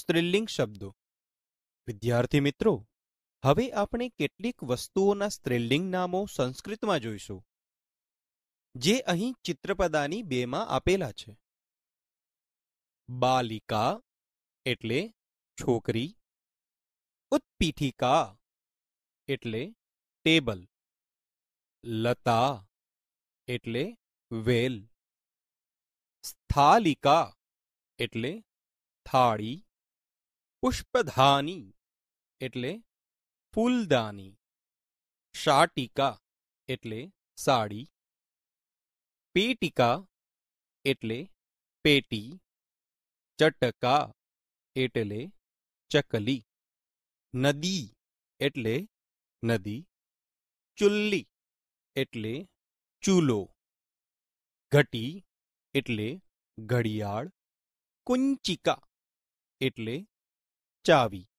સ્ત્રીલિંગ શબ્દો વિદ્યાર્થી મિત્રો હવે આપણે કેટલીક વસ્તુઓના સ્ત્રીલિંગ નામો સંસ્કૃતમાં જોઈશું જે અહીં ચિત્રપદાની બેમાં આપેલા છે બાલિકા એટલે છોકરી ઉત્પીઠિકા એટલે ટેબલ લતા એટલે વેલ સ્થાલિકા એટલે થાળી पुष्पधानी એટલે ફૂલદાની શાર્ટીકા એટલે સાડી પેટીકા એટલે પેટી ચટકા એટલે ચકલી નદી એટલે નદી ચુલ્લી એટલે ચૂલો ઘટી એટલે ઘડિયાળ કુંચિકા એટલે ကြပြီ